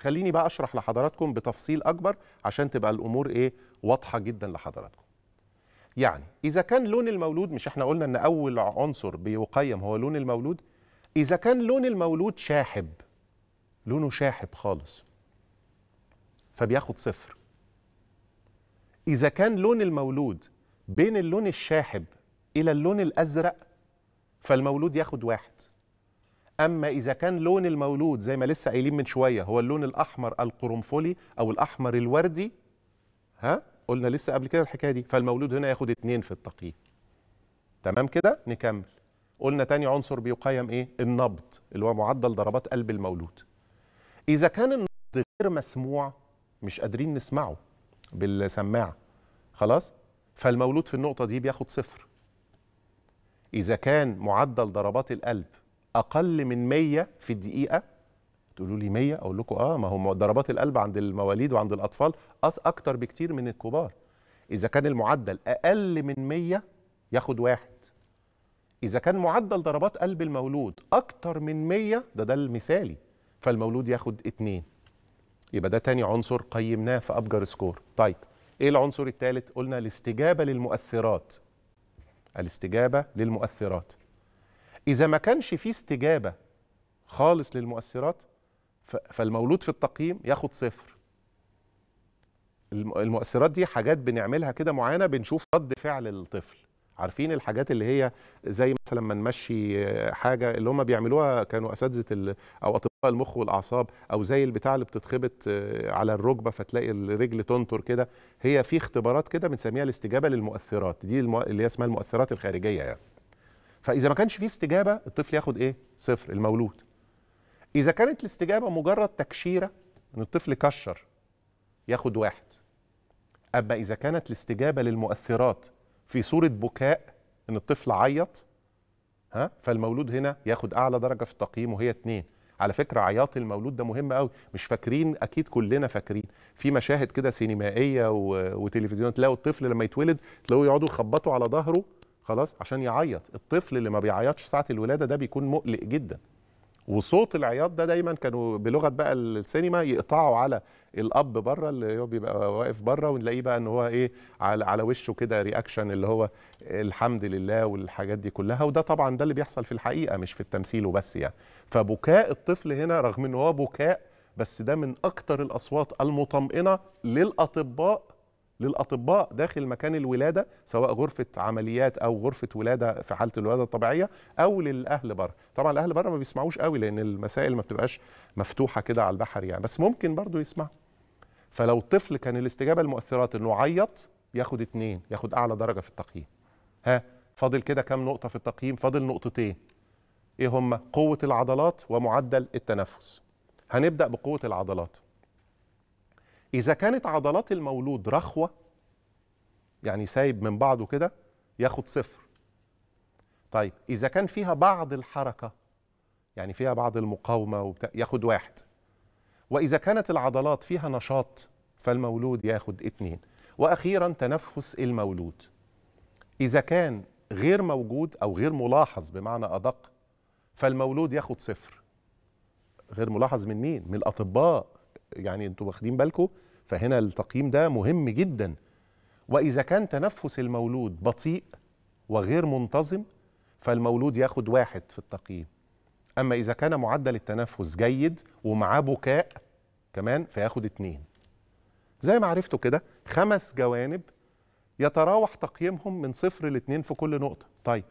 خليني بقى اشرح لحضراتكم بتفصيل اكبر عشان تبقى الامور ايه واضحه جدا لحضراتكم يعني اذا كان لون المولود مش احنا قلنا ان اول عنصر بيقيم هو لون المولود اذا كان لون المولود شاحب لونه شاحب خالص فبياخد صفر اذا كان لون المولود بين اللون الشاحب الى اللون الازرق فالمولود ياخد واحد اما اذا كان لون المولود زي ما لسه قايلين من شويه هو اللون الاحمر القرنفلي او الاحمر الوردي ها قلنا لسه قبل كده الحكايه دي فالمولود هنا ياخد اتنين في التقييم تمام كده نكمل قلنا تاني عنصر بيقيم ايه النبض اللي هو معدل ضربات قلب المولود اذا كان النبض غير مسموع مش قادرين نسمعه بالسماعه خلاص فالمولود في النقطه دي بياخد صفر اذا كان معدل ضربات القلب اقل من 100 في الدقيقه تقولوا لي 100 اقول لكم اه ما هو ضربات القلب عند المواليد وعند الاطفال اكتر بكتير من الكبار اذا كان المعدل اقل من 100 ياخد واحد اذا كان معدل ضربات قلب المولود اكتر من 100 ده ده المثالي فالمولود ياخد اتنين يبقى ده تاني عنصر قيمناه في ابجر سكور طيب ايه العنصر الثالث قلنا الاستجابه للمؤثرات الاستجابه للمؤثرات إذا ما كانش في استجابة خالص للمؤثرات فالمولود في التقييم ياخد صفر المؤثرات دي حاجات بنعملها كده معينه بنشوف رد فعل الطفل عارفين الحاجات اللي هي زي مثلا ما نمشي حاجه اللي هم بيعملوها كانوا اساتذه او اطباء المخ والاعصاب او زي البتاع اللي بتتخبط آه، على الركبه فتلاقي الرجل تنطر كده هي في اختبارات كده بنسميها الاستجابه للمؤثرات دي اللي هي اسمها المؤثرات الخارجيه يعني فاذا ما كانش في استجابه الطفل ياخد ايه صفر المولود اذا كانت الاستجابه مجرد تكشيره ان الطفل كشر ياخد واحد اما اذا كانت الاستجابه للمؤثرات في صوره بكاء ان الطفل عيط ها فالمولود هنا ياخد اعلى درجه في التقييم وهي اتنين على فكره عياط المولود ده مهم قوي مش فاكرين اكيد كلنا فاكرين في مشاهد كده سينمائيه و... وتلفزيون تلاقوا الطفل لما يتولد تلاقوه يقعدوا يخبطوا على ظهره خلاص عشان يعيط الطفل اللي ما بيعيطش ساعه الولاده ده بيكون مقلق جدا وصوت العياط ده دايما كانوا بلغه بقى السينما يقطعوا على الاب بره اللي هو بيبقى واقف بره ونلاقيه بقى ان هو ايه على, على وشه كده رياكشن اللي هو الحمد لله والحاجات دي كلها وده طبعا ده اللي بيحصل في الحقيقه مش في التمثيل وبس يعني فبكاء الطفل هنا رغم ان هو بكاء بس ده من اكتر الاصوات المطمئنه للاطباء للاطباء داخل مكان الولاده سواء غرفه عمليات او غرفه ولاده في حاله الولاده الطبيعيه او للاهل بره طبعا الاهل بره ما بيسمعوش قوي لان المسائل ما بتبقاش مفتوحه كده على البحر يعني بس ممكن برضو يسمعوا فلو الطفل كان الاستجابه المؤثرات انه عيط ياخد اتنين ياخد اعلى درجه في التقييم ها فاضل كده كام نقطه في التقييم فاضل نقطتين ايه هما قوه العضلات ومعدل التنفس هنبدا بقوه العضلات إذا كانت عضلات المولود رخوة يعني سايب من بعضه كده ياخد صفر طيب إذا كان فيها بعض الحركة يعني فيها بعض المقاومة وبتا... ياخد واحد وإذا كانت العضلات فيها نشاط فالمولود ياخد اتنين وأخيرا تنفس المولود إذا كان غير موجود أو غير ملاحظ بمعنى أدق فالمولود ياخد صفر غير ملاحظ من مين؟ من الأطباء يعني انتوا واخدين بالكم فهنا التقييم ده مهم جدا واذا كان تنفس المولود بطيء وغير منتظم فالمولود ياخد واحد في التقييم اما اذا كان معدل التنفس جيد ومعاه بكاء كمان فياخد اتنين زي ما عرفتوا كده خمس جوانب يتراوح تقييمهم من صفر لاتنين في كل نقطه طيب